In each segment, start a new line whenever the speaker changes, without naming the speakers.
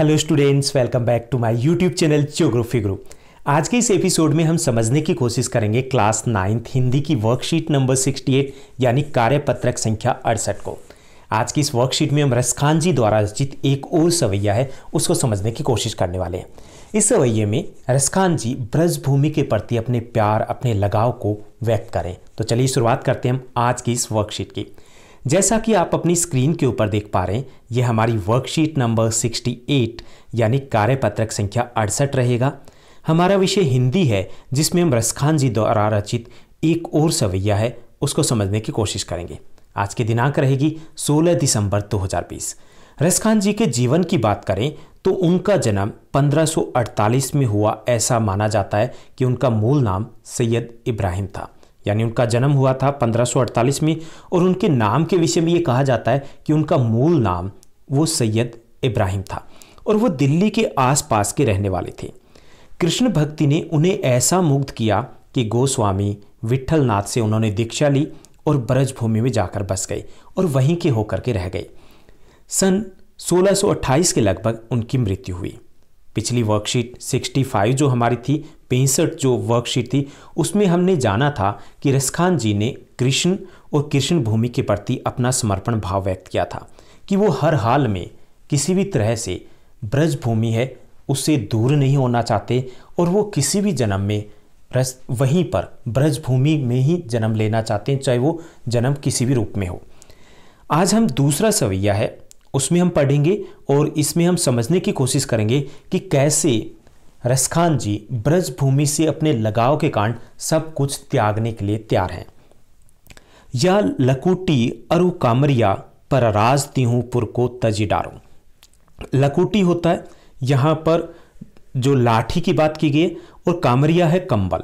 hello students welcome back to my YouTube channel geography group आज के इस episode में हम समझने की कोशिश करेंगे क्लास नाइन्थ हिंदी की वर्कशीट नंबर 68 यानी कार्यपत्रक संख्या अड़सठ को आज की इस वर्कशीट में हम रसखान जी द्वारा रचित एक और सवैया है उसको समझने की कोशिश करने वाले हैं इस सवैये में रसखान जी ब्रजभूमि के प्रति अपने प्यार अपने लगाव को व्यक्त करें तो चलिए शुरुआत करते हैं हम आज की इस वर्कशीट की जैसा कि आप अपनी स्क्रीन के ऊपर देख पा रहे हैं यह हमारी वर्कशीट नंबर 68 यानी कार्यपत्रक संख्या अड़सठ रहेगा हमारा विषय हिंदी है जिसमें हम रसखान जी द्वारा रचित एक और सवैया है उसको समझने की कोशिश करेंगे आज की दिनांक रहेगी 16 दिसंबर 2020 रसखान जी के जीवन की बात करें तो उनका जन्म 1548 में हुआ ऐसा माना जाता है कि उनका मूल नाम सैयद इब्राहिम था यानी उनका जन्म हुआ था 1548 में और उनके नाम के विषय में ये कहा जाता है कि उनका मूल नाम वो सैयद इब्राहिम था और वो दिल्ली के आसपास के रहने वाले थे कृष्ण भक्ति ने उन्हें ऐसा मुग्ध किया कि गोस्वामी विठल नाथ से उन्होंने दीक्षा ली और ब्रजभूमि में जाकर बस गए और वहीं के होकर के रह गए सन 1628 के लगभग उनकी मृत्यु हुई पिछली वर्कशीट 65 जो हमारी थी पैंसठ जो वर्कशीट थी उसमें हमने जाना था कि रसखान जी ने कृष्ण और कृष्ण भूमि के प्रति अपना समर्पण भाव व्यक्त किया था कि वो हर हाल में किसी भी तरह से ब्रज भूमि है उससे दूर नहीं होना चाहते और वो किसी भी जन्म में रस वहीं पर ब्रज भूमि में ही जन्म लेना चाहते हैं चाहे वो जन्म किसी भी रूप में हो आज हम दूसरा सवैया है उसमें हम पढ़ेंगे और इसमें हम समझने की कोशिश करेंगे कि कैसे रसखान जी ब्रजभूमि से अपने लगाव के कारण सब कुछ त्यागने के लिए तैयार हैं या लकुटी अरु कामरिया पर राज तिहूँ पुर को तजी डारो लकुटी होता है यहाँ पर जो लाठी की बात की गई है और कामरिया है कंबल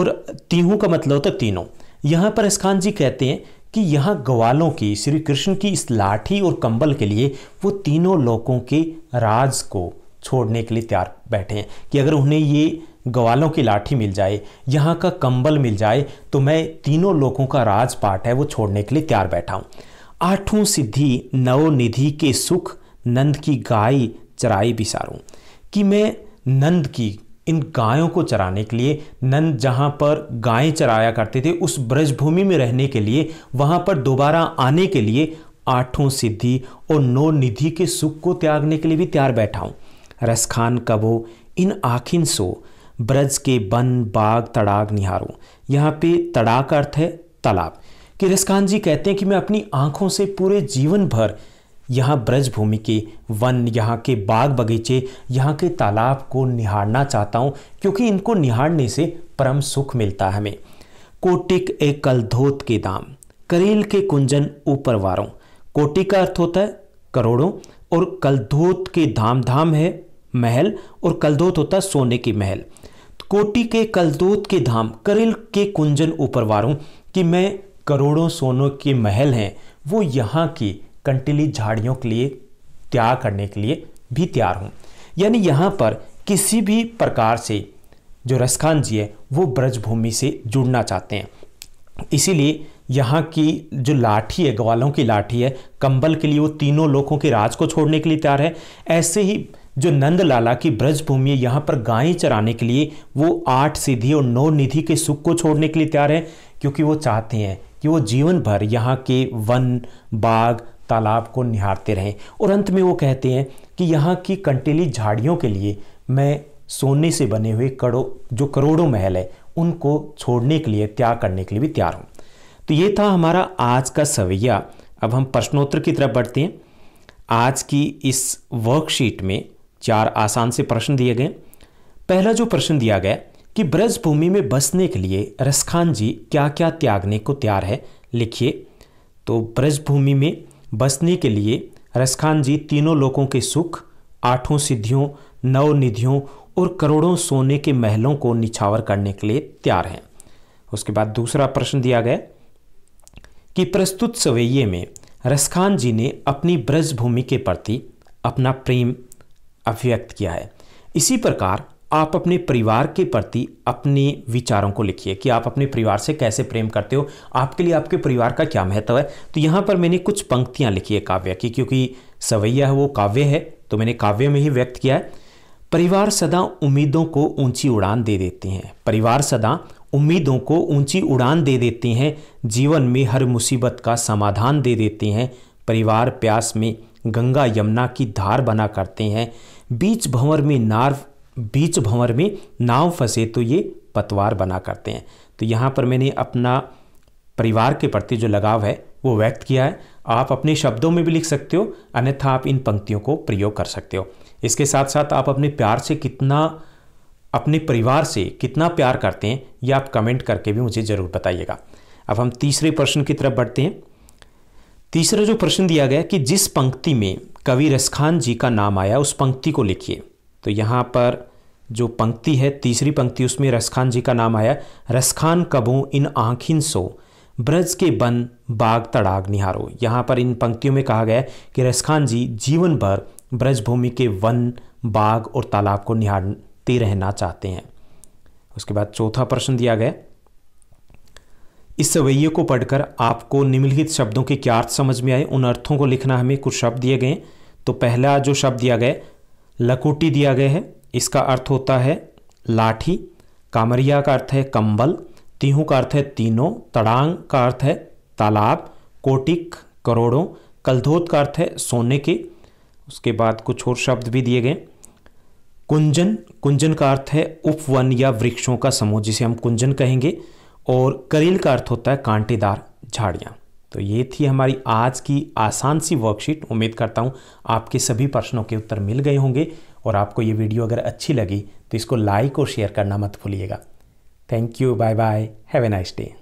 और तीहू का मतलब होता है तीनों यहाँ पर रसखान जी कहते हैं कि यहाँ ग्वालों की श्री कृष्ण की इस लाठी और कंबल के लिए वो तीनों लोगों के राज को छोड़ने के लिए तैयार बैठे हैं कि अगर उन्हें ये ग्वालों की लाठी मिल जाए यहाँ का कंबल मिल जाए तो मैं तीनों लोगों का पाठ है वो छोड़ने के लिए तैयार बैठा हूँ आठों सिद्धि नव निधि के सुख नंद की गाय चराई बिसारूँ कि मैं नंद की इन गायों को चराने के लिए नंद जहाँ पर गायें चराया करते थे उस ब्रजभूमि में रहने के लिए वहाँ पर दोबारा आने के लिए आठों सिद्धि और नौ निधि के सुख को त्यागने के लिए भी तैयार बैठा हूँ रस खान कबो इन आखिन सो ब्रज के बन बाग तड़ाग निहारो यहाँ पे तड़ाक का अर्थ है तालाब कि रसखान जी कहते हैं कि मैं अपनी आंखों से पूरे जीवन भर यहाँ ब्रजभूमि के वन यहाँ के बाग बगीचे यहाँ के तालाब को निहारना चाहता हूँ क्योंकि इनको निहारने से परम सुख मिलता है हमें कोटिक ए कलधोत के दाम करेल के कुंजन ऊपर वारों कोटिक का अर्थ होता है करोड़ों और कलधोत के धाम धाम है महल और कलधोत होता है सोने की महल कोटि के कलदूत के धाम करेल के कुंजन ऊपर वारों कि मैं करोड़ों सोनों के महल हैं वो यहाँ की कंटीली झाड़ियों के लिए त्याग करने के लिए भी तैयार हूँ यानी यहाँ पर किसी भी प्रकार से जो रसखान जी है वो ब्रजभूमि से जुड़ना चाहते हैं इसीलिए यहाँ की जो लाठी है ग्वालों की लाठी है कंबल के लिए वो तीनों लोगों के राज को छोड़ने के लिए तैयार है ऐसे ही जो नंदलाला की ब्रजभूमि है यहाँ पर गायें चराने के लिए वो आठ सिद्धि और नौ निधि के सुख को छोड़ने के लिए तैयार है क्योंकि वो चाहते हैं कि वो जीवन भर यहाँ के वन बाग तालाब को निहारते रहें और अंत में वो कहते हैं कि यहाँ की कंटेली झाड़ियों के लिए मैं सोने से बने हुए कड़ो जो करोड़ों महल है उनको छोड़ने के लिए त्याग करने के लिए भी तैयार हूँ तो ये था हमारा आज का सवैया अब हम प्रश्नोत्तर की तरफ बढ़ते हैं आज की इस वर्कशीट में चार आसान से प्रश्न दिए गए पहला जो प्रश्न दिया गया कि ब्रज भूमि में बसने के लिए रसखान जी क्या क्या त्यागने को तैयार है लिखिए तो ब्रज भूमि में बसने के लिए रसखान जी तीनों लोगों के सुख आठों सिद्धियों नौ निधियों और करोड़ों सोने के महलों को निछावर करने के लिए तैयार हैं उसके बाद दूसरा प्रश्न दिया गया कि प्रस्तुत सवैये में रसखान जी ने अपनी ब्रजभूमि के प्रति अपना प्रेम अभिव्यक्त किया है इसी प्रकार आप अपने परिवार के प्रति अपने विचारों को लिखिए कि आप अपने परिवार से कैसे प्रेम करते हो आपके लिए आपके परिवार का क्या महत्व है तो यहाँ पर मैंने कुछ पंक्तियाँ लिखी है काव्य की क्योंकि सवैया है वो काव्य है तो मैंने काव्य में ही व्यक्त किया है परिवार सदा उम्मीदों को ऊंची उड़ान दे देते हैं परिवार सदा उम्मीदों को ऊंची उड़ान दे देते हैं जीवन में हर मुसीबत का समाधान दे देते हैं परिवार प्यास में गंगा यमुना की धार बना करते हैं बीच भंवर में नार्व बीच भंवर में नाव फंसे तो ये पतवार बना करते हैं तो यहाँ पर मैंने अपना परिवार के प्रति जो लगाव है वो व्यक्त किया है आप अपने शब्दों में भी लिख सकते हो अन्यथा आप इन पंक्तियों को प्रयोग कर सकते हो इसके साथ साथ आप अपने प्यार से कितना अपने परिवार से कितना प्यार करते हैं ये आप कमेंट करके भी मुझे ज़रूर बताइएगा अब हम तीसरे प्रश्न की तरफ बढ़ते हैं तीसरा जो प्रश्न दिया गया कि जिस पंक्ति में कवि रसखान जी का नाम आया उस पंक्ति को लिखिए तो यहाँ पर जो पंक्ति है तीसरी पंक्ति उसमें रसखान जी का नाम आया रसखान कबू इन आँखिन सो ब्रज के बन बाग तड़ाग निहारो यहाँ पर इन पंक्तियों में कहा गया कि रसखान जी जीवन भर ब्रजभूमि के वन बाग और तालाब को निहारते रहना चाहते हैं उसके बाद चौथा प्रश्न दिया गया इस सवैये को पढ़कर आपको निम्नलिखित शब्दों के क्या अर्थ समझ में आए उन अर्थों को लिखना हमें कुछ शब्द दिए गए तो पहला जो शब्द दिया गया लकोटी दिया गया है इसका अर्थ होता है लाठी कामरिया का अर्थ है कंबल तीहू का अर्थ है तीनों तड़ांग का अर्थ है तालाब कोटिक करोड़ों कलधोत का अर्थ है सोने के उसके बाद कुछ और शब्द भी दिए गए कुंजन कुंजन का अर्थ है उपवन या वृक्षों का समूह जिसे हम कुंजन कहेंगे और करील का अर्थ होता है कांटेदार झाड़ियाँ तो ये थी हमारी आज की आसान सी वर्कशीट उम्मीद करता हूँ आपके सभी प्रश्नों के उत्तर मिल गए होंगे और आपको ये वीडियो अगर अच्छी लगी तो इसको लाइक और शेयर करना मत भूलिएगा thank you bye bye have a nice day